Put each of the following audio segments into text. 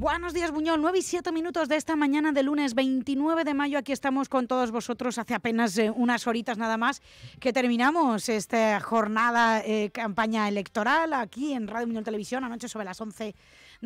Buenos días, Buñol. 9 y 7 minutos de esta mañana de lunes 29 de mayo. Aquí estamos con todos vosotros hace apenas eh, unas horitas nada más que terminamos esta jornada eh, campaña electoral aquí en Radio Buñol Televisión, anoche sobre las 11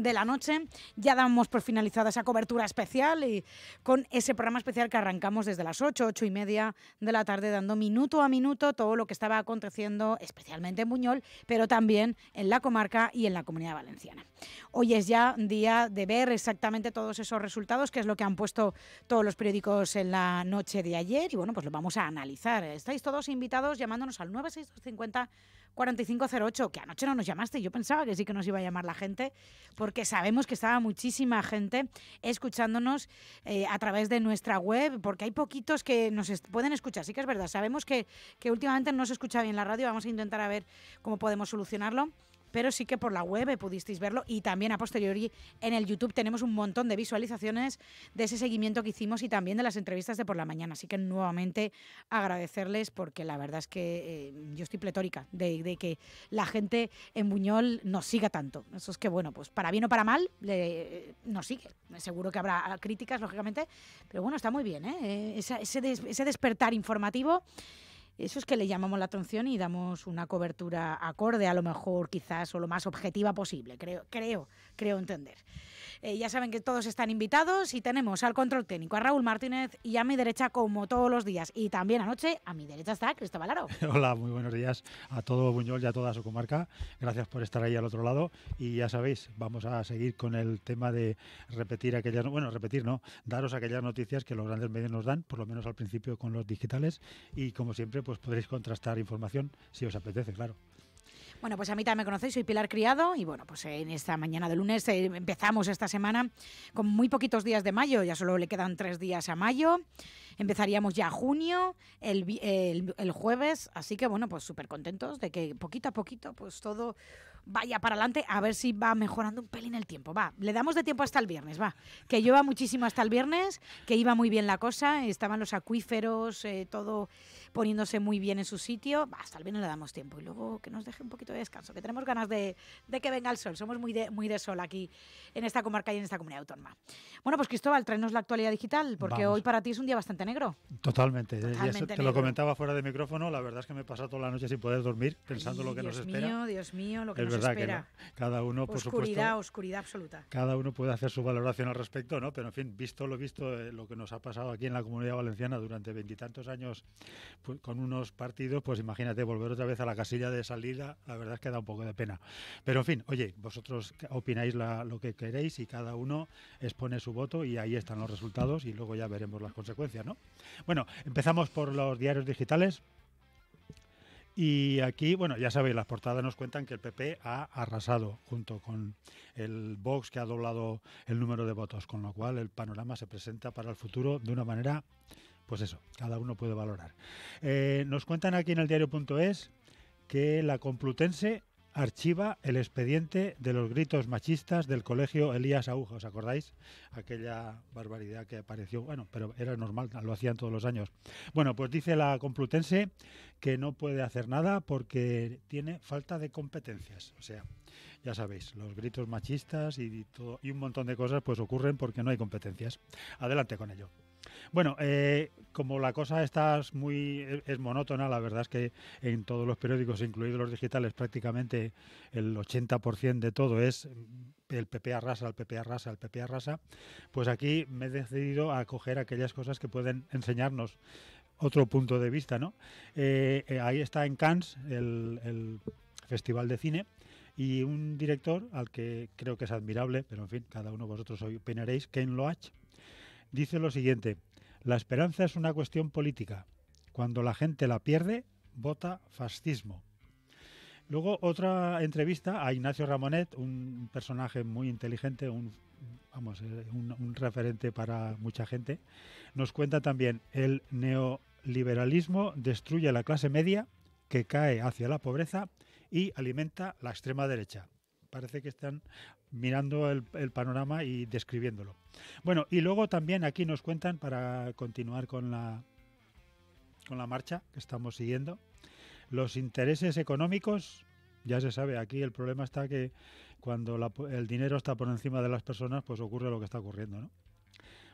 de la noche. Ya damos por finalizada esa cobertura especial y con ese programa especial que arrancamos desde las 8, 8 y media de la tarde, dando minuto a minuto todo lo que estaba aconteciendo, especialmente en Buñol, pero también en la comarca y en la comunidad valenciana. Hoy es ya día de ver exactamente todos esos resultados, que es lo que han puesto todos los periódicos en la noche de ayer, y bueno, pues lo vamos a analizar. Estáis todos invitados llamándonos al 96250. 4508, que anoche no nos llamaste, yo pensaba que sí que nos iba a llamar la gente, porque sabemos que estaba muchísima gente escuchándonos eh, a través de nuestra web, porque hay poquitos que nos pueden escuchar, sí que es verdad, sabemos que, que últimamente no se escucha bien la radio, vamos a intentar a ver cómo podemos solucionarlo pero sí que por la web eh, pudisteis verlo y también a posteriori en el YouTube tenemos un montón de visualizaciones de ese seguimiento que hicimos y también de las entrevistas de por la mañana. Así que nuevamente agradecerles porque la verdad es que eh, yo estoy pletórica de, que la gente en Buñol nos siga tanto. Eso es que, bueno, pues para bien o para mal, le, eh, nos sigue. Seguro que habrá ah, críticas, lógicamente, pero bueno, está muy bien, ese, ese despertar informativo eso es que le llamamos la atención y damos una cobertura acorde, a lo mejor quizás, o lo más objetiva posible, creo, creo, creo entender. Eh, ya saben que todos están invitados y tenemos al control técnico a Raúl Martínez y a mi derecha, como todos los días. Y también anoche, a mi derecha está Cristóbal Aro. Hola, muy buenos días a todo Buñol y a toda su comarca. Gracias por estar ahí al otro lado. Y ya sabéis, vamos a seguir con el tema de repetir aquellas, bueno, repetir, ¿no? Daros aquellas noticias que los grandes medios nos dan, por lo menos al principio con los digitales. Y como siempre, pues podréis contrastar información si os apetece, claro. Bueno, pues a mí también me conocéis, soy Pilar Criado y bueno, pues eh, en esta mañana de lunes eh, empezamos esta semana con muy poquitos días de mayo, ya solo le quedan tres días a mayo, empezaríamos ya junio, el, jueves, así que bueno, pues súper contentos de que poquito a poquito pues todo vaya para adelante, a ver si va mejorando un pelín el tiempo. Va, le damos de tiempo hasta el viernes, va. Que llueva muchísimo hasta el viernes, que iba muy bien la cosa, estaban los acuíferos, eh, todo poniéndose muy bien en su sitio. hasta al le damos tiempo y luego que nos deje un poquito de descanso, que tenemos ganas de, que venga el sol. Somos muy de, muy de sol aquí en esta comarca y en esta comunidad autónoma. Bueno, pues Cristóbal, tráenos la actualidad digital, porque hoy para ti es un día bastante negro. Totalmente. te lo comentaba fuera de micrófono, la verdad es que me he pasado toda la noche sin poder dormir pensando lo que nos espera. Dios mío, Dios mío, lo que nos espera. Cada uno, por supuesto. Oscuridad, oscuridad absoluta. Cada uno puede hacer su valoración al respecto, ¿no? Pero en fin, visto lo visto, eh, lo que nos ha pasado aquí en la comunidad valenciana durante veintitantos años con unos partidos, pues imagínate volver otra vez a la casilla de salida, la verdad es que da un poco de pena. Pero en fin, oye, vosotros opináis lo que queréis y cada uno expone su voto y ahí están los resultados y luego ya veremos las consecuencias, ¿no? Bueno, empezamos por los diarios digitales. Y aquí, bueno, ya sabéis, las portadas nos cuentan que el PP ha arrasado junto con el Vox que ha doblado el número de votos, con lo cual el panorama se presenta para el futuro de una manera pues eso, cada uno puede valorar. Eh, nos cuentan aquí en el diario.es que la Complutense archiva el expediente de los gritos machistas del colegio Elías Aguja. ¿Os acordáis? Aquella barbaridad que apareció. Bueno, pero era normal, lo hacían todos los años. Bueno, pues dice la Complutense que no puede hacer nada porque tiene falta de competencias. O sea, ya sabéis, los gritos machistas y, todo, y un montón de cosas pues ocurren porque no hay competencias. Adelante con ello. Bueno, eh, como la cosa está muy, es monótona, la verdad es que en todos los periódicos, incluidos los digitales, prácticamente el 80% de todo es el PP arrasa, el PP arrasa, el PP arrasa, pues aquí me he decidido a coger aquellas cosas que pueden enseñarnos otro punto de vista, ¿no? Eh, eh, ahí está en Cannes el, Festival de Cine y un director al que creo que es admirable, pero en fin, cada uno de vosotros opinaréis, Ken Loach dice lo siguiente, la esperanza es una cuestión política. Cuando la gente la pierde, vota fascismo. Luego otra entrevista a Ignacio Ramonet, un personaje muy inteligente, un, vamos, eh, un, referente para mucha gente. Nos cuenta también el neoliberalismo destruye a la clase media que cae hacia la pobreza y alimenta la extrema derecha parece que están mirando el, panorama y describiéndolo. Bueno, y luego también aquí nos cuentan, para continuar con la, con la marcha que estamos siguiendo, los intereses económicos, ya se sabe, aquí el problema está que cuando el dinero está por encima de las personas, pues ocurre lo que está ocurriendo, ¿no?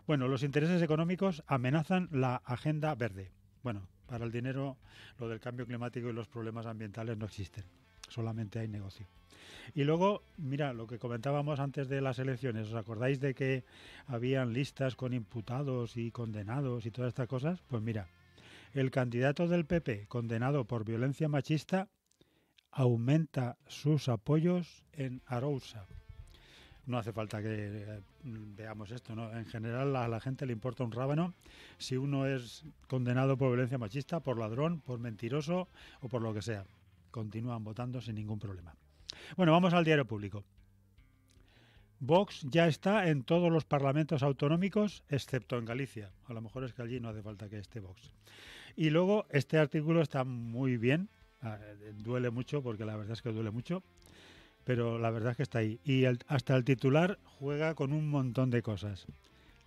Bueno, los intereses económicos amenazan la agenda verde. Bueno, para el dinero lo del cambio climático y los problemas ambientales no existen, solamente hay negocio. Y luego, mira, lo que comentábamos antes de las elecciones, ¿os acordáis de que habían listas con imputados y condenados y todas estas cosas? Pues mira, el candidato del PP condenado por violencia machista aumenta sus apoyos en Arousa. No hace falta que eh, veamos esto, ¿no? En general a la gente le importa un rábano si uno es condenado por violencia machista, por ladrón, por mentiroso o por lo que sea. Continúan votando sin ningún problema. Bueno, vamos al diario público. Vox ya está en todos los parlamentos autonómicos, excepto en Galicia. A lo mejor es que allí no hace falta que esté Vox. Y luego, este artículo está muy bien. Ah, eh, duele mucho, porque la verdad es que duele mucho. Pero la verdad es que está ahí. Y hasta el titular juega con un montón de cosas.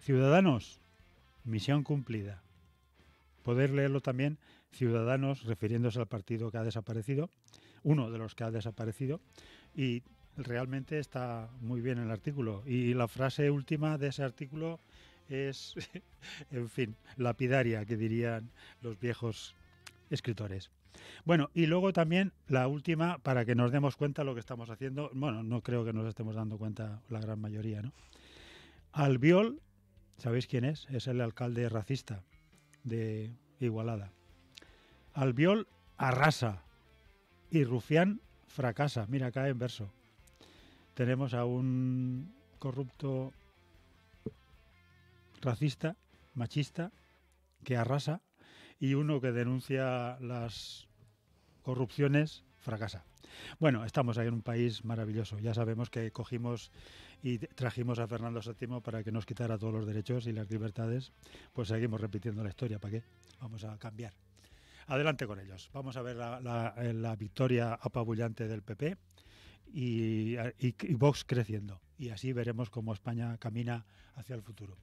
Ciudadanos, misión cumplida. Poder leerlo también, Ciudadanos, refiriéndose al partido que ha desaparecido uno de los que ha desaparecido y realmente está muy bien el artículo. Y la frase última de ese artículo es, en fin, lapidaria, que dirían los viejos escritores. Bueno, y luego también la última, para que nos demos cuenta lo que estamos haciendo. Bueno, no creo que nos estemos dando cuenta la gran mayoría, ¿no? Albiol, ¿sabéis quién es? Es el alcalde racista de Igualada. Albiol arrasa y Rufián fracasa. Mira, acá en verso. Tenemos a un corrupto racista, machista, que arrasa y uno que denuncia las corrupciones fracasa. Bueno, estamos ahí en un país maravilloso. Ya sabemos que cogimos y trajimos a Fernando VII para que nos quitara todos los derechos y las libertades. Pues seguimos repitiendo la historia. ¿Para qué? Vamos a cambiar. Adelante con ellos. Vamos a ver la, eh, victoria apabullante del PP y, y Vox creciendo. Y así veremos cómo España camina hacia el futuro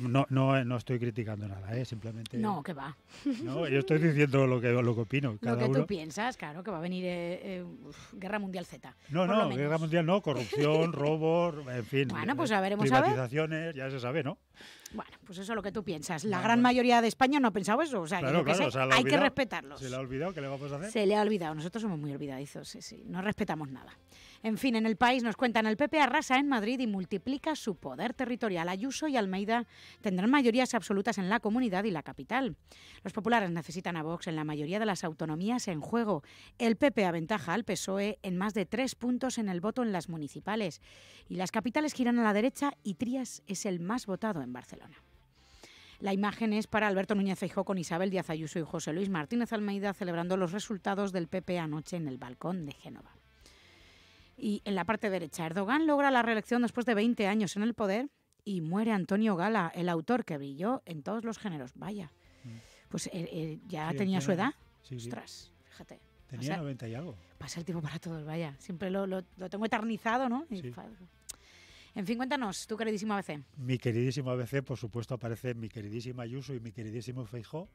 no, no, eh, no estoy criticando nada, ¿eh? simplemente. No, que va. No, yo estoy diciendo lo que, lo que opino. Cada lo que tú piensas, claro, que va a venir eh, eh, Guerra Mundial Z. No, no, Guerra Mundial no, corrupción, robo en fin. Bueno, pues ya veremos. Privatizaciones, ya se sabe, ¿no? Bueno, pues eso es lo que tú piensas. La gran pues mayoría de España no ha pensado eso. O sea, hay que respetarlos. ¿Se le ha olvidado? ¿Qué le vamos a hacer? Se le ha olvidado. Nosotros somos muy olvidadizos, sí, sí. No respetamos nada. En fin, en el país nos cuentan, el PP arrasa en Madrid y multiplica su poder territorial. Ayuso y Almeida tendrán mayorías absolutas en la comunidad y la capital. Los populares necesitan a Vox en la mayoría de las autonomías en juego. El PP aventaja al PSOE en más de tres puntos en el voto en las municipales. Y las capitales giran a la derecha y Trias es el más votado en Barcelona. La imagen es para Alberto Núñez Feijó con Isabel Díaz Ayuso y José Luis Martínez Almeida celebrando los resultados del PP anoche en el balcón de Génova. Y en la parte derecha, Erdogan logra la reelección después de 20 años en el poder y muere Antonio Gala, el autor que brilló en todos los géneros. Vaya, mm. pues eh, eh, ya tenía su edad. Sí, sí. Ostras, fíjate. Tenía 90 y algo. Pasa el tiempo para todos, vaya. Siempre lo, lo, tengo eternizado, ¿no? en fin, cuéntanos, tu queridísimo ABC. Mi queridísimo ABC, por supuesto, aparece mi queridísima Ayuso y mi queridísimo Feijó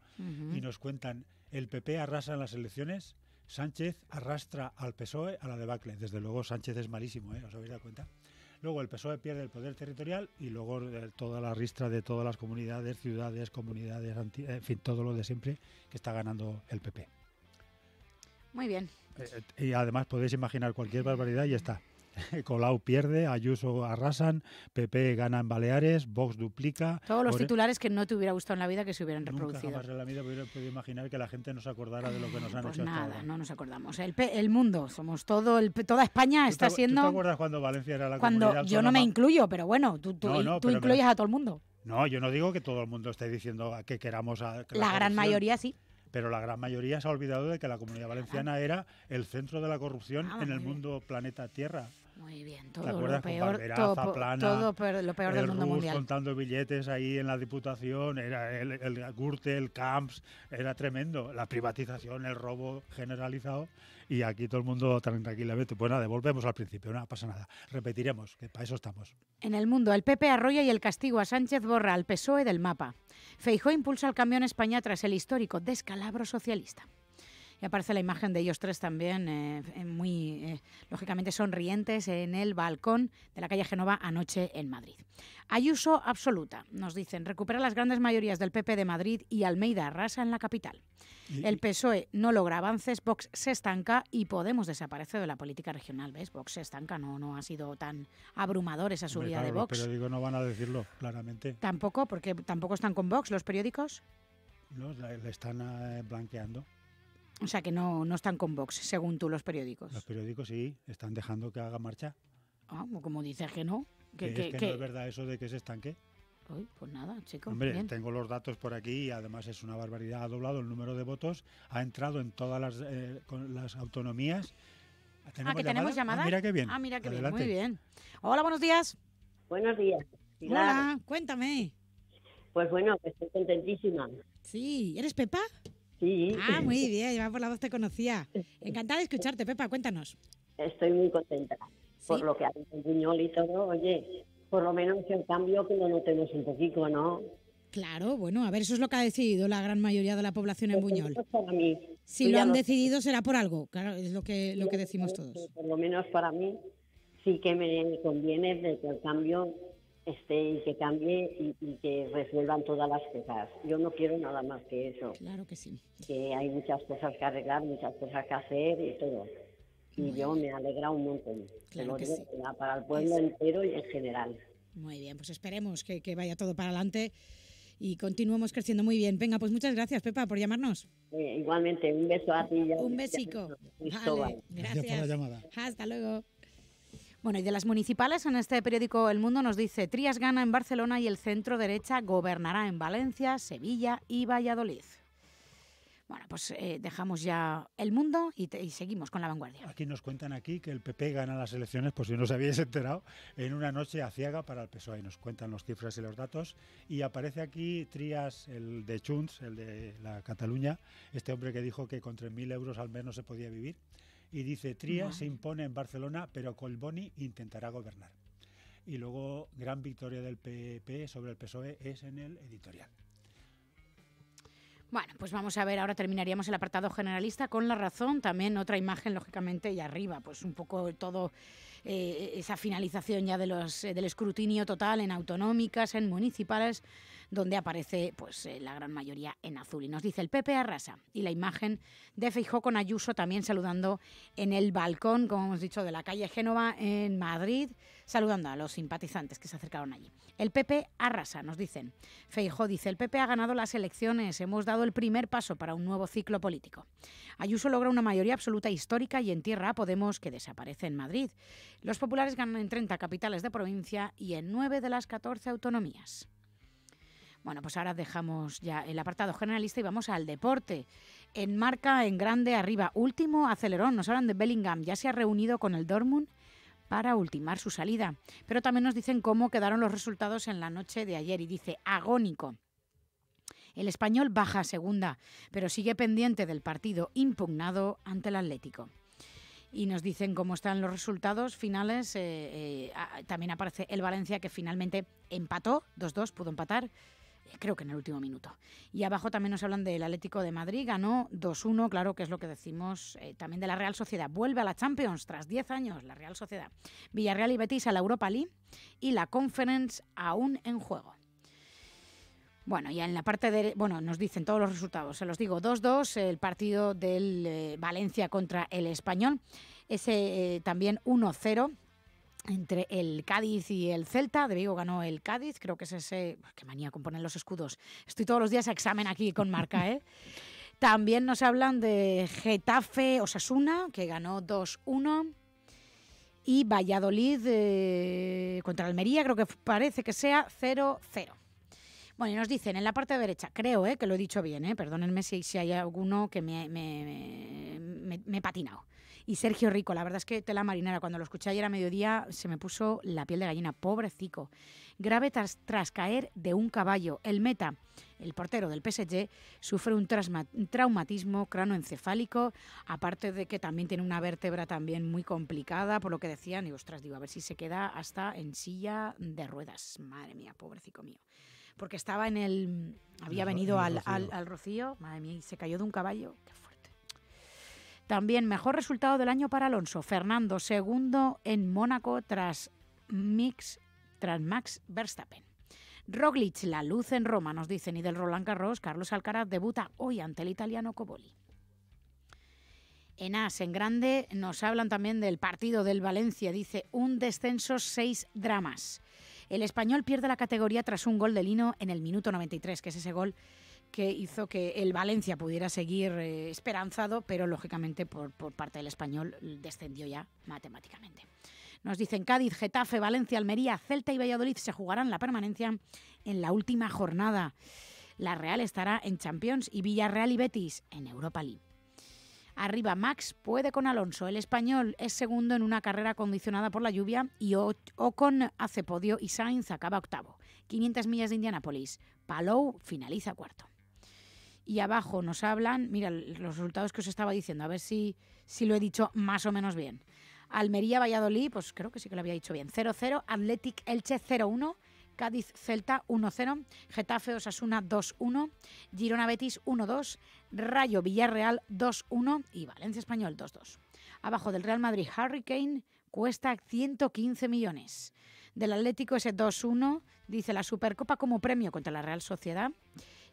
y nos cuentan, el PP arrasa en las elecciones, Sánchez arrastra al PSOE a la debacle. Desde luego Sánchez es malísimo, ¿eh? ¿os habéis dado cuenta? Luego el PSOE pierde el poder territorial y luego eh, toda la ristra de todas las comunidades, ciudades, comunidades, en fin, todo lo de siempre que está ganando el PP. Muy bien. Eh, eh, y además podéis imaginar cualquier barbaridad y ya está. Colau pierde, Ayuso arrasan, PP gana en Baleares, Vox duplica. Todos los titulares que no te hubiera gustado en la vida que se hubieran reproducido. Nunca imaginar que la gente nos acordara de lo que nos han pues Nada, no nos acordamos. El, mundo, somos todo, toda España está siendo. ¿Tú te acuerdas cuando Valencia era la cuando Yo no me incluyo, pero bueno, tú, tú, incluyes a todo el mundo. No, yo no digo que todo el mundo esté diciendo que queramos a. la gran mayoría sí pero la gran mayoría se ha olvidado de que la comunidad valenciana ah. era el centro de la corrupción ah, en el mundo planeta Tierra. Muy bien, todo lo peor, todo, lo peor del mundo mundial. contando billetes ahí en la Diputación, era el, Gürtel, el Camps, era tremendo. La privatización, el robo generalizado y aquí todo el mundo tranquilamente. Pues nada, devolvemos al principio, no pasa nada. Repetiremos, que para eso estamos. En el mundo, el PP arroya y el castigo a Sánchez borra al PSOE del mapa. Feijó impulsa al camión España tras el histórico descalabro socialista. Y aparece la imagen de ellos tres también, eh, eh, muy eh, lógicamente sonrientes, en el balcón de la calle Genova anoche en Madrid. Ayuso absoluta, nos dicen, recupera las grandes mayorías del PP de Madrid y Almeida arrasa en la capital. El PSOE no logra avances, Vox se estanca y Podemos desaparece de la política regional. ¿Ves? Vox se estanca, no, no ha sido tan abrumador esa subida de Vox. Los periódicos no van a decirlo, claramente. Tampoco, porque tampoco están con Vox los periódicos. No, le están blanqueando. O sea que no, no están con Vox, según tú, los periódicos. Los periódicos sí, están dejando que haga marcha. Ah, pues como dices que no. es que, no es verdad eso de que se estanque. Uy, pues nada, chicos. Hombre, tengo los datos por aquí y además es una barbaridad. Ha doblado el número de votos, ha entrado en todas las, eh, autonomías. ah, que tenemos llamada. Ah, mira qué bien. Ah, mira qué bien. Muy bien. Hola, buenos días. Buenos días. Hola, cuéntame. Pues bueno, estoy contentísima. Sí, ¿eres Pepa? Ah, muy bien, ya por la voz te conocía. Encantada de escucharte, Pepa, cuéntanos. Estoy muy contenta por lo que ha dicho Buñol y todo. Oye, por lo menos el cambio que lo notemos un poquito, ¿no? Claro, bueno, a ver, eso es lo que ha decidido la gran mayoría de la población en Buñol. Para mí. Si lo han decidido será por algo, claro, es lo que, lo que decimos todos. Por lo menos para mí sí que me conviene desde el cambio este, y que cambie y, que resuelvan todas las cosas. Yo no quiero nada más que eso. Claro que sí. Que hay muchas cosas que arreglar, muchas cosas que hacer y todo. Y yo me alegra un montón. Claro que sí. Para el pueblo entero y en general. Muy bien, pues esperemos que, que vaya todo para adelante y continuemos creciendo muy bien. Venga, pues muchas gracias, Pepa, por llamarnos. Eh, igualmente, un beso a ti. un besico. vale, gracias. gracias por la llamada. Hasta luego. Bueno, y de las municipales, en este periódico El Mundo nos dice Trias gana en Barcelona y el centro derecha gobernará en Valencia, Sevilla y Valladolid. Bueno, pues eh, dejamos ya el mundo y, seguimos con la vanguardia. Aquí nos cuentan aquí que el PP gana las elecciones, por pues si no os habéis enterado, en una noche aciaga para el PSOE. Nos cuentan los cifras y los datos. Y aparece aquí Trias, el de Chuns, el de la Cataluña, este hombre que dijo que con 3.000 euros al menos se podía vivir y dice, Tría se impone en Barcelona, pero Colboni intentará gobernar. Y luego, gran victoria del PP sobre el PSOE es en el editorial. Bueno, pues vamos a ver, ahora terminaríamos el apartado generalista con la razón, también otra imagen, lógicamente, y arriba, pues un poco todo eh, esa finalización ya de los, eh, del escrutinio total en autonómicas, en municipales, donde aparece pues eh, la gran mayoría en azul. Y nos dice el PP arrasa. Y la imagen de Feijó con Ayuso también saludando en el balcón, como hemos dicho, de la calle Génova en Madrid, saludando a los simpatizantes que se acercaron allí. El PP arrasa, nos dicen. Feijó dice, el PP ha ganado las elecciones, hemos dado el primer paso para un nuevo ciclo político. Ayuso logra una mayoría absoluta histórica y en tierra Podemos que desaparece en Madrid. Los populares ganan en 30 capitales de provincia y en 9 de las 14 autonomías. Bueno, pues ahora dejamos ya el apartado generalista y vamos al deporte. En marca, en grande, arriba. Último acelerón. Nos hablan de Bellingham. Ya se ha reunido con el Dortmund para ultimar su salida. Pero también nos dicen cómo quedaron los resultados en la noche de ayer y dice agónico. El español baja a segunda, pero sigue pendiente del partido impugnado ante el Atlético y nos dicen cómo están los resultados finales. Eh, eh, también aparece el Valencia que finalmente empató, 2-2, pudo empatar, eh, creo que en el último minuto. Y abajo también nos hablan del Atlético de Madrid, ganó 2-1, claro que es lo que decimos también de la Real Sociedad. Vuelve a la Champions tras 10 años, la Real Sociedad. Villarreal y Betis a la Europa League y la Conference aún en juego. Bueno, ya en la parte de. Bueno, nos dicen todos los resultados. Se los digo: 2-2, el partido del eh, Valencia contra el Español. Ese eh, también 1-0 entre el Cádiz y el Celta. De ganó el Cádiz, creo que es ese... ¡Qué manía con los escudos! Estoy todos los días a examen aquí con marca, ¿eh? También nos hablan de Getafe Osasuna, que ganó 2-1. Y Valladolid eh, contra Almería, creo que parece que sea 0-0. Bueno, y nos dicen en la parte derecha, creo eh, que lo he dicho bien, eh, perdónenme si, hay alguno que me, me, he patinado. Y Sergio Rico, la verdad es que tela marinera, cuando lo escuché ayer a mediodía se me puso la piel de gallina, pobrecico. Grave tras, caer de un caballo. El meta, el portero del PSG, sufre un, traumatismo cranoencefálico, aparte de que también tiene una vértebra también muy complicada, por lo que decían, y ostras, digo, a ver si se queda hasta en silla de ruedas. Madre mía, pobrecico mío porque estaba en el... Mm, había venido al, al, Rocío, madre mía, y se cayó de un caballo, qué fuerte. También mejor resultado del año para Alonso, Fernando segundo en Mónaco tras, tras Max Verstappen. Roglic, la luz en Roma, nos dicen, y del Roland Garros, Carlos Alcaraz debuta hoy ante el italiano Coboli. En As, en Grande, nos hablan también del partido del Valencia. Dice, un descenso, seis dramas. El español pierde la categoría tras un gol de Lino en el minuto 93, que es ese gol que hizo que el Valencia pudiera seguir eh, esperanzado, pero lógicamente por, por parte del español descendió ya matemáticamente. Nos dicen Cádiz, Getafe, Valencia, Almería, Celta y Valladolid se jugarán la permanencia en la última jornada. La Real estará en Champions y Villarreal y Betis en Europa League. Arriba Max puede con Alonso. El español es segundo en una carrera condicionada por la lluvia y Ocon hace podio y Sainz acaba octavo. 500 millas de Indianápolis. Palou finaliza cuarto. Y abajo nos hablan, mira los resultados que os estaba diciendo, a ver si, si lo he dicho más o menos bien. Almería Valladolid, pues creo que sí que lo había dicho bien. 0-0, Athletic Elche 0-1. Cádiz Celta 1-0, Getafe Osasuna 2-1, Girona Betis 1-2, Rayo Villarreal 2-1 y Valencia Español 2-2. Abajo del Real Madrid Hurricane cuesta 115 millones. Del Atlético ese 2-1, dice la Supercopa como premio contra la Real Sociedad.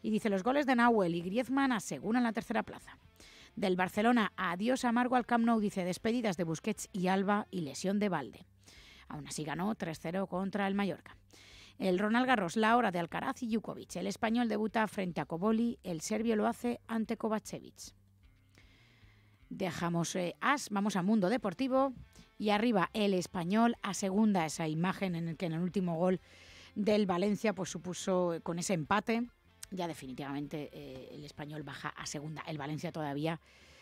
Y dice los goles de Nahuel y Griezmann aseguran la tercera plaza. Del Barcelona, adiós amargo al Camp Nou, dice despedidas de Busquets y Alba y lesión de balde. Aún así ganó 3-0 contra el Mallorca el Ronald Garros, la hora de Alcaraz y Djokovic. El español debuta frente a Koboli, el serbio lo hace ante Kovacevic. Dejamos eh, AS, vamos a Mundo Deportivo y arriba el español a segunda esa imagen en el que en el último gol del Valencia pues supuso eh, con ese empate ya definitivamente eh, el español baja a segunda. El Valencia todavía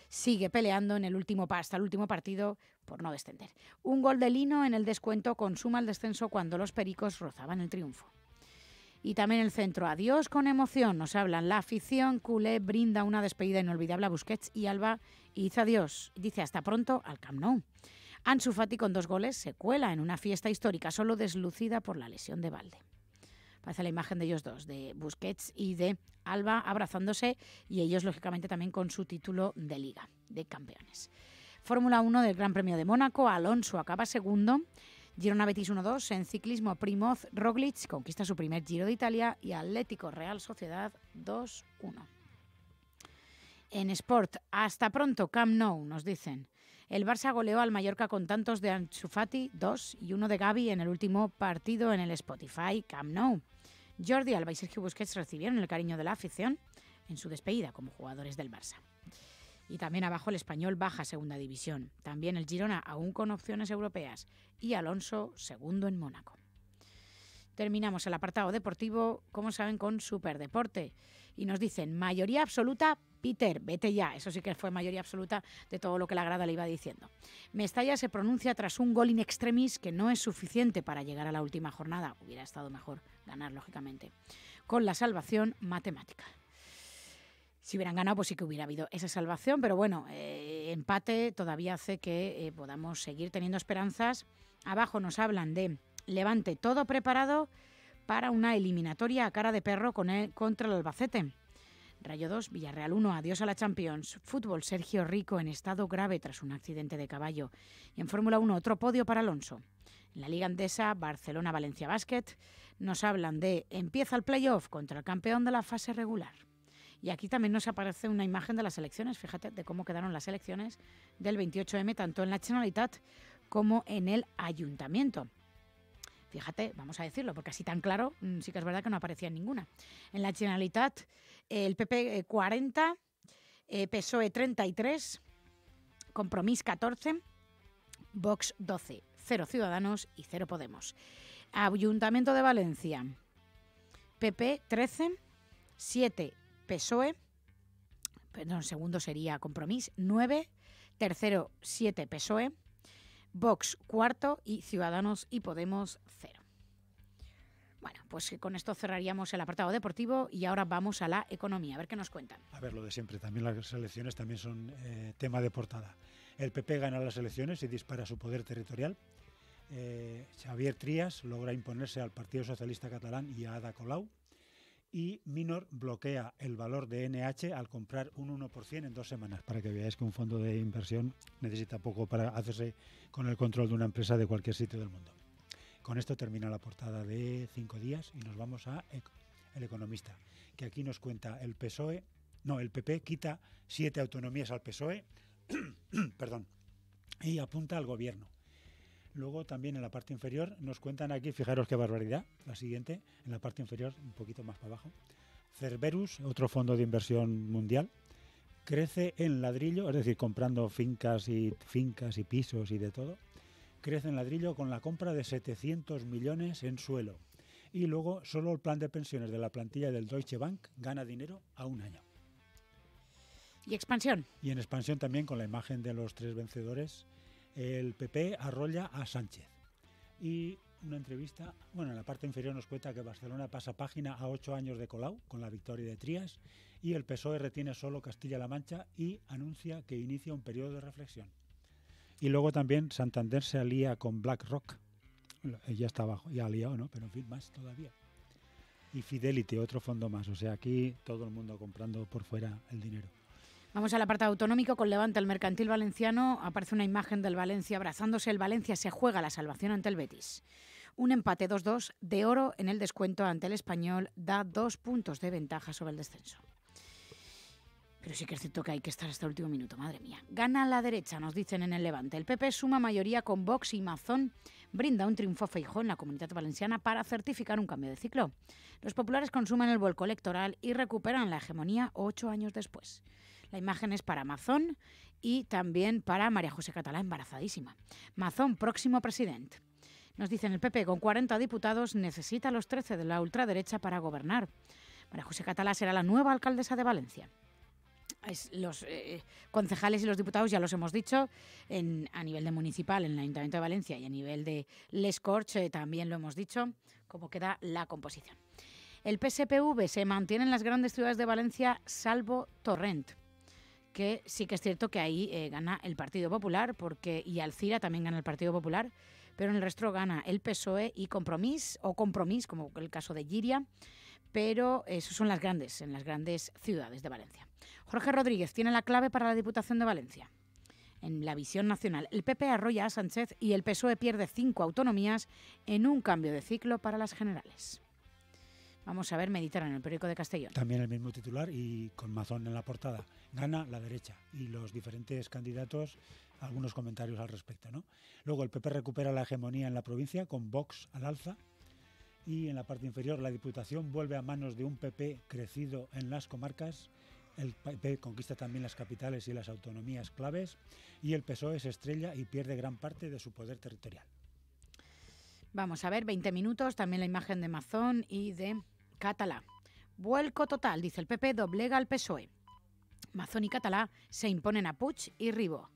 sigue peleando en el último hasta el último partido por no descender. Un gol de Lino en el descuento consuma el descenso cuando los pericos rozaban el triunfo. Y también el centro. Adiós con emoción, nos hablan. La afición culé brinda una despedida inolvidable a Busquets y Alba y dice adiós. Dice hasta pronto al Camp Nou. Ansu Fati con dos goles se cuela en una fiesta histórica, solo deslucida por la lesión de Valde. Parece la imagen de ellos dos, de Busquets y de Alba abrazándose y ellos lógicamente también con su título de liga, de campeones. Fórmula 1 del Gran Premio de Mónaco, Alonso acaba segundo. Girona Betis 1-2 en ciclismo, Primoz Roglic conquista su primer Giro de Italia y Atlético Real Sociedad 2-1. En Sport, hasta pronto, Camp No nos dicen. El Barça goleó al Mallorca con tantos de Ansu 2 y uno de Gaby en el último partido en el Spotify Camp Nou. Jordi Alba y Sergio Busquets recibieron el cariño de la afición en su despedida como jugadores del Barça. Y también abajo el español baja segunda división. También el Girona aún con opciones europeas. Y Alonso segundo en Mónaco. Terminamos el apartado deportivo, como saben, con Superdeporte y nos dicen mayoría absoluta. Peter, vete ya. Eso sí que fue mayoría absoluta de todo lo que la grada le iba diciendo. Mestalla se pronuncia tras un gol in extremis que no es suficiente para llegar a la última jornada. Hubiera estado mejor ganar, lógicamente. Con la salvación matemática. Si hubieran ganado, pues sí que hubiera habido esa salvación, pero bueno, eh, empate todavía hace que eh, podamos seguir teniendo esperanzas. Abajo nos hablan de Levante todo preparado para una eliminatoria a cara de perro con contra el Albacete. Rayo 2, Villarreal 1, adiós a la Champions. Fútbol, Sergio Rico en estado grave tras un accidente de caballo. Y en Fórmula 1, otro podio para Alonso. En la Liga Andesa, Barcelona-Valencia Basket, nos hablan de empieza el playoff contra el campeón de la fase regular. Y aquí también nos aparece una imagen de las elecciones, fíjate de cómo quedaron las elecciones del 28M, tanto en la Generalitat como en el Ayuntamiento. Fíjate, vamos a decirlo, porque así tan claro mm, sí que es verdad que no aparecía ninguna. En la Generalitat, el PP 40, PSOE 33, Compromís 14, Vox 12, 0 Ciudadanos y cero Podemos. Ayuntamiento de Valencia, PP 13, 7 PSOE, perdón, segundo sería Compromís, 9, tercero 7 PSOE, Vox cuarto y Ciudadanos y Podemos cero. Bueno, pues con esto cerraríamos el apartado deportivo y ahora vamos a la economía, a ver qué nos cuentan. A ver, lo de siempre, también las elecciones también son eh, tema de portada. El PP gana las elecciones y dispara su poder territorial. Eh, Xavier Trías logra imponerse al Partido Socialista Catalán y a Ada Colau y Minor bloquea el valor de NH al comprar un 1% en dos semanas, para que veáis que un fondo de inversión necesita poco para hacerse con el control de una empresa de cualquier sitio del mundo. Con esto termina la portada de cinco días y nos vamos a El Economista, que aquí nos cuenta el PSOE, no, el PP quita siete autonomías al PSOE, perdón, y apunta al gobierno. Luego también en la parte inferior nos cuentan aquí, fijaros qué barbaridad, la siguiente, en la parte inferior, un poquito más para abajo. Cerberus, otro fondo de inversión mundial, crece en ladrillo, es decir, comprando fincas y fincas y pisos y de todo. Crece en ladrillo con la compra de 700 millones en suelo. Y luego solo el plan de pensiones de la plantilla del Deutsche Bank gana dinero a un año. Y expansión. Y en expansión también con la imagen de los tres vencedores el PP arrolla a Sánchez. Y una entrevista, bueno, en la parte inferior nos cuenta que Barcelona pasa página a ocho años de Colau con la victoria de Trias y el PSOE retiene solo Castilla-La Mancha y anuncia que inicia un periodo de reflexión. Y luego también Santander se alía con BlackRock. Ya está abajo, ya aliado, ¿no? Pero en fin, más todavía. Y Fidelity, otro fondo más. O sea, aquí todo el mundo comprando por fuera el dinero. Vamos al apartado autonómico con Levante, el mercantil valenciano. Aparece una imagen del Valencia abrazándose. El Valencia se juega la salvación ante el Betis. Un empate 2-2 de oro en el descuento ante el español da dos puntos de ventaja sobre el descenso. Pero sí que es cierto que hay que estar hasta el último minuto, madre mía. Gana la derecha, nos dicen en el Levante. El PP suma mayoría con Vox y Mazón. Brinda un triunfo feijón en la comunidad valenciana para certificar un cambio de ciclo. Los populares consumen el vuelco electoral y recuperan la hegemonía ocho años después. La imagen es para Mazón y también para María José Catalá, embarazadísima. Mazón, próximo presidente. Nos dicen el PP, con 40 diputados necesita los 13 de la ultraderecha para gobernar. María José Catalá será la nueva alcaldesa de Valencia. los eh, concejales y los diputados, ya los hemos dicho, a nivel de municipal, en el Ayuntamiento de Valencia y a nivel de Les Corts, eh, también lo hemos dicho, cómo queda la composición. El PSPV se mantiene en las grandes ciudades de Valencia, salvo Torrent que sí que es cierto que ahí eh, gana el Partido Popular, porque y Alcira también gana el Partido Popular, pero en el resto gana el PSOE y Compromís, o Compromís, como el caso de Giria, pero esos son las grandes, en las grandes ciudades de Valencia. Jorge Rodríguez tiene la clave para la Diputación de Valencia. En la visión nacional, el PP arrolla a Sánchez y el PSOE pierde cinco autonomías en un cambio de ciclo para las generales. Vamos a ver, meditar en el periódico de Castellón. También el mismo titular y con Mazón en la portada. Gana la derecha y los diferentes candidatos, algunos comentarios al respecto. ¿no? Luego el PP recupera la hegemonía en la provincia con Vox al alza y en la parte inferior la Diputación vuelve a manos de un PP crecido en las comarcas. El PP conquista también las capitales y las autonomías claves y el PSOE se estrella y pierde gran parte de su poder territorial. Vamos a ver, 20 minutos, también la imagen de Mazón y de catalá. Vuelco total, dice el PP, doblega al PSOE. Mazón y catalá se imponen a Puig y Ribó.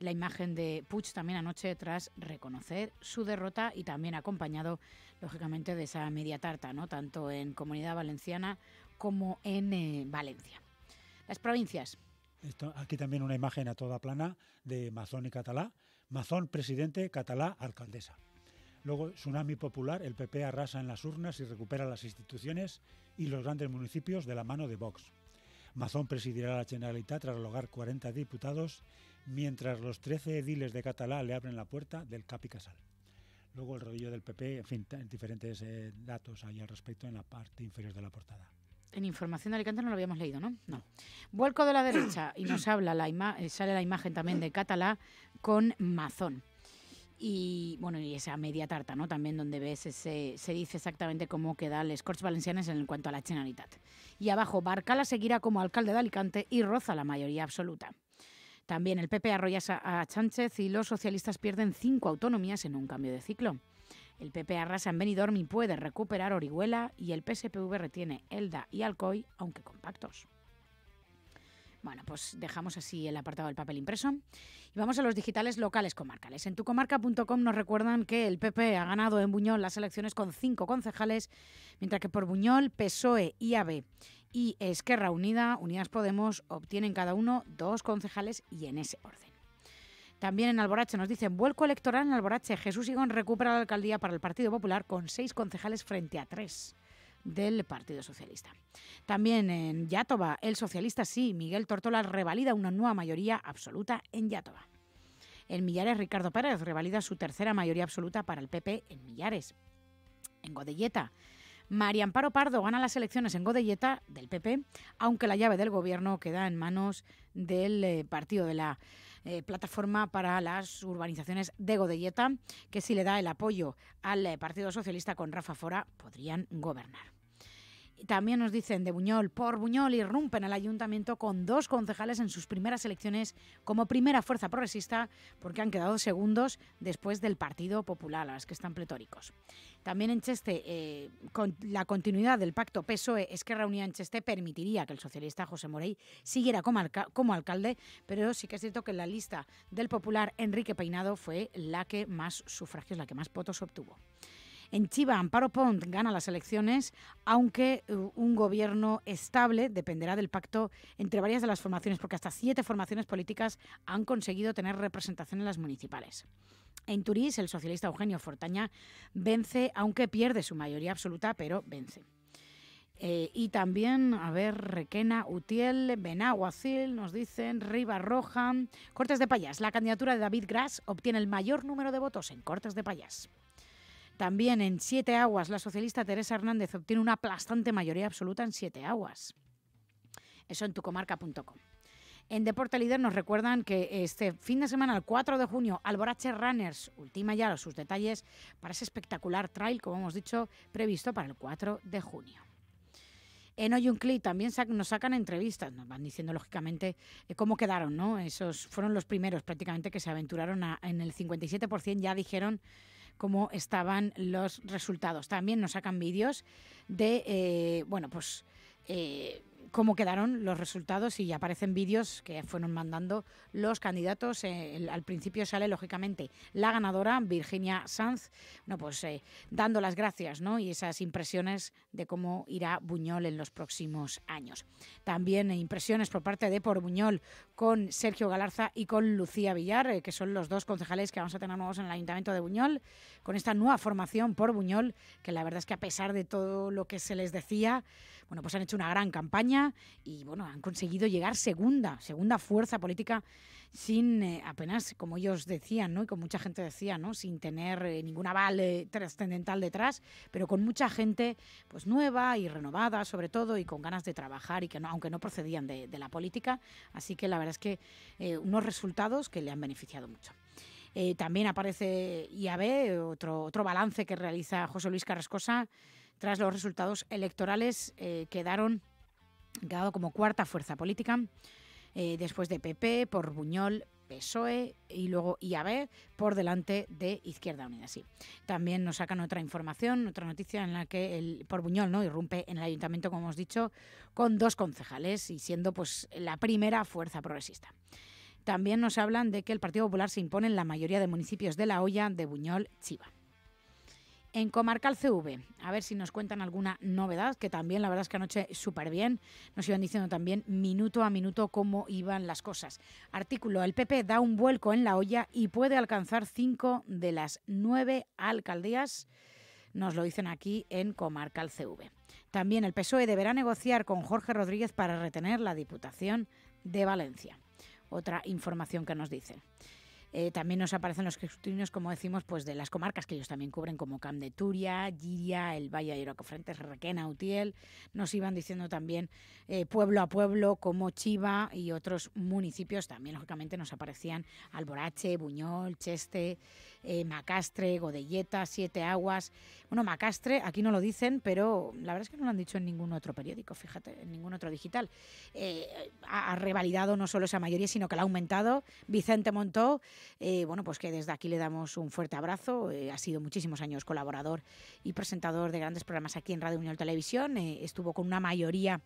La imagen de Puig también anoche tras reconocer su derrota y también acompañado, lógicamente, de esa media tarta, ¿no? tanto en Comunidad Valenciana como en eh, Valencia. Las provincias. aquí también una imagen a toda plana de Mazón y Catalá. Mazón presidente, Catalá alcaldesa. Luego, tsunami popular, el PP arrasa en las urnas y recupera las instituciones y los grandes municipios de la mano de Vox. Mazón presidirá la Generalitat tras lograr 40 diputados, mientras los 13 ediles de Catalá le abren la puerta del Capi Casal. Luego el rodillo del PP, en fin, diferentes eh, datos hay al respecto en la parte inferior de la portada. En información de Alicante no lo habíamos leído, ¿no? No. Vuelco de la derecha y nos habla la eh, sale la imagen también de Catalá con Mazón y bueno, y esa media tarta, ¿no? También donde ves se dice exactamente cómo queda el Scorch Valencianes en cuanto a la Generalitat. Y abajo, Barcala seguirá como alcalde de Alicante y roza la mayoría absoluta. También el PP arrolla a Sánchez y los socialistas pierden cinco autonomías en un cambio de ciclo. El PP arrasa en Benidorm y puede recuperar Orihuela y el PSPV retiene Elda y Alcoy, aunque compactos. Bueno, pues dejamos así el apartado del papel impreso y vamos a los digitales locales comarcales. En tucomarca.com nos recuerdan que el PP ha ganado en Buñol las elecciones con cinco concejales, mientras que por Buñol, PSOE, IAB y Esquerra Unida, Unidas Podemos, obtienen cada uno dos concejales y en ese orden. También en Alborache nos dicen, vuelco electoral en Alborache, Jesús Higón recupera la alcaldía para el Partido Popular con seis concejales frente a tres del Partido Socialista. También en Yatova, el socialista sí, Miguel Tortola revalida una nueva mayoría absoluta en Yatova. En Millares, Ricardo Pérez revalida su tercera mayoría absoluta para el PP en Millares. En Godelleta, María Amparo Pardo gana las elecciones en Godelleta del PP, aunque la llave del gobierno queda en manos del eh, Partido de la eh, plataforma para las urbanizaciones de Godelleta, que si le da el apoyo al eh, Partido Socialista con Rafa Fora, podrían gobernar. También nos dicen de Buñol, por Buñol irrumpen al ayuntamiento con dos concejales en sus primeras elecciones como primera fuerza progresista porque han quedado segundos después del Partido Popular, a las que están pletóricos. También en Cheste, eh, con la continuidad del pacto psoe que reunía en Cheste permitiría que el socialista José Morey siguiera como, alcalde, pero sí que es cierto que la lista del Popular Enrique Peinado fue la que más sufragios, la que más votos obtuvo. En Chiva, Amparo Pont gana las elecciones, aunque uh, un gobierno estable dependerá del pacto entre varias de las formaciones, porque hasta siete formaciones políticas han conseguido tener representación en las municipales. En Turís, el socialista Eugenio Fortaña vence, aunque pierde su mayoría absoluta, pero vence. Eh, y también, a ver, Requena, Utiel, Benaguacil, nos dicen, Riva Roja. Cortes de Payas. La candidatura de David Gras obtiene el mayor número de votos en Cortes de Payas. También en Siete Aguas, la socialista Teresa Hernández obtiene una aplastante mayoría absoluta en Siete Aguas. Eso en tucomarca.com. En Deporte Líder nos recuerdan que este fin de semana, el 4 de junio, Alborache Runners ultima ya sus detalles para ese espectacular trail, como hemos dicho, previsto para el 4 de junio. En Hoy un clic también nos sacan entrevistas, nos van diciendo lógicamente eh, cómo quedaron, ¿no? Esos fueron los primeros prácticamente que se aventuraron en el 57%, ya dijeron cómo estaban los resultados. También nos sacan vídeos de, eh, bueno, pues... Eh, cómo quedaron los resultados y aparecen vídeos que fueron mandando los candidatos. Eh, al principio sale, lógicamente, la ganadora, Virginia Sanz, no, pues, eh, dando las gracias y esas impresiones de cómo irá Buñol en los próximos años. También impresiones por parte de Por Buñol con Sergio Galarza y con Lucía Villar, eh, que son los dos concejales que vamos a tener nuevos en el Ayuntamiento de Buñol, con esta nueva formación por Buñol, que la verdad es que a pesar de todo lo que se les decía, bueno, pues han hecho una gran campaña y bueno, han conseguido llegar segunda, segunda fuerza política sin eh, apenas, como ellos decían, ¿no? Y como mucha gente decía, ¿no? Sin tener eh, ningún aval eh, trascendental detrás, pero con mucha gente pues nueva y renovada, sobre todo, y con ganas de trabajar, y que aunque no procedían de, la política. Así que la verdad es que unos resultados que le han beneficiado mucho. también aparece IAB, otro, otro balance que realiza José Luis Carrascosa, tras los resultados electorales quedaron quedado como cuarta fuerza política, eh, después de PP, por Buñol, PSOE y luego IAB por delante de Izquierda Unida. Sí. También nos sacan otra información, otra noticia en la que el, por Buñol no irrumpe en el ayuntamiento, como hemos dicho, con dos concejales y siendo pues la primera fuerza progresista. También nos hablan de que el Partido Popular se impone en la mayoría de municipios de La Hoya, de Buñol, Chiva en Comarcal CV. A ver si nos cuentan alguna novedad, que también la verdad es que anoche súper bien. Nos iban diciendo también minuto a minuto cómo iban las cosas. Artículo, el PP da un vuelco en la olla y puede alcanzar cinco de las nueve alcaldías. Nos lo dicen aquí en Comarcal CV. También el PSOE deberá negociar con Jorge Rodríguez para retener la Diputación de Valencia. Otra información que nos dicen. Eh, también nos aparecen los cristinos, como decimos, pues de las comarcas que ellos también cubren, como Cam de Turia, Giria, el Valle de Irocofrentes, Requena, Utiel. Nos iban diciendo también eh, pueblo a pueblo, como Chiva y otros municipios. También, lógicamente, nos aparecían Alborache, Buñol, Cheste, eh, Macastre, Godelleta, Siete Aguas. Bueno, Macastre, aquí no lo dicen, pero la verdad es que no lo han dicho en ningún otro periódico, fíjate, en ningún otro digital. ha revalidado no solo esa mayoría, sino que la ha aumentado. Vicente Montó eh, bueno, pues que desde aquí le damos un fuerte abrazo. Eh, ha sido muchísimos años colaborador y presentador de grandes programas aquí en Radio Unión Televisión. Eh, estuvo con una mayoría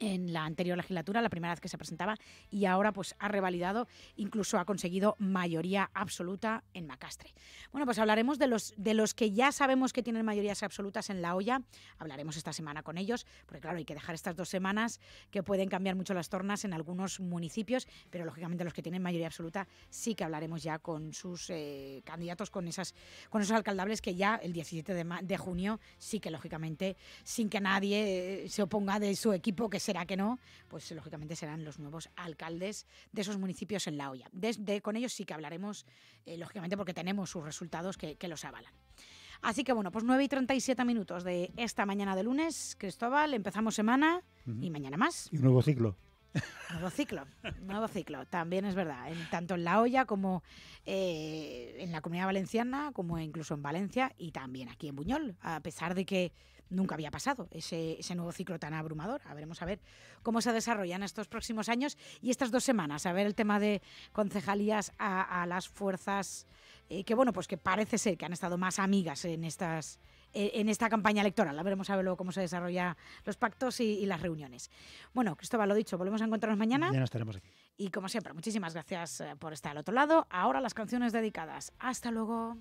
en la anterior legislatura, la primera vez que se presentaba, y ahora pues ha revalidado, incluso ha conseguido mayoría absoluta en Macastre. Bueno, pues hablaremos de los, de los que ya sabemos que tienen mayorías absolutas en la olla, hablaremos esta semana con ellos, porque claro, hay que dejar estas dos semanas que pueden cambiar mucho las tornas en algunos municipios, pero lógicamente los que tienen mayoría absoluta sí que hablaremos ya con sus eh, candidatos, con, esas, con esos alcaldables que ya el 17 de, junio sí que lógicamente, sin que nadie eh, se oponga de su equipo que será que no, pues lógicamente serán los nuevos alcaldes de esos municipios en La Hoya. con ellos sí que hablaremos, eh, lógicamente, porque tenemos sus resultados que, los avalan. Así que bueno, pues 9 y 37 minutos de esta mañana de lunes, Cristóbal, empezamos semana y mañana más. Y un nuevo ciclo. Nuevo ciclo, nuevo ciclo, también es verdad, tanto en La Hoya como eh, en la Comunidad Valenciana, como incluso en Valencia y también aquí en Buñol, a pesar de que Nunca había pasado ese, nuevo ciclo tan abrumador. Habremos a ver cómo se desarrollan estos próximos años y estas dos semanas. A ver el tema de concejalías a, las fuerzas eh, que, bueno, pues que parece ser que han estado más amigas en estas e, en esta campaña electoral. Habremos veremos a ver cómo se desarrollan los pactos y, las reuniones. Bueno, Cristóbal, lo dicho, volvemos a encontrarnos mañana. Ya nos estaremos aquí. Y como siempre, muchísimas gracias eh, por estar al otro lado. Ahora las canciones dedicadas. Hasta luego.